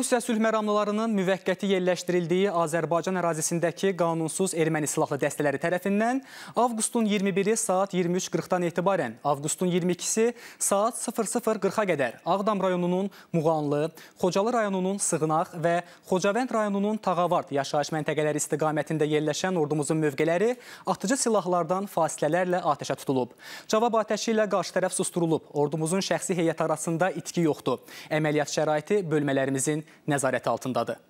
Rusiya sülh məramlılarının müvəqqəti yerləşdirildiyi Azərbaycan ərazisindəki qanunsuz erməni silahlı dəstələri tərəfindən avqustun 21-i saat 23:40-dan etibarən avqustun 22-si saat 00:40-a qədər Ağdam rayonunun Muğanlı, Xocalı rayonunun Sığınaq və Xocavənd rayonunun Tağavard yaşayış məntəqələri istiqamətində yerləşən ordumuzun mövqeləri atıcı silahlardan fasilələrlə atəşə tutulub. Cavab atəşi ilə qarşı tərəf susturulub. Ordumuzun şəxsi heyət arasında itki yoxdur. Əməliyyat şəraiti bölmələrimizin nəzarəti altındadır.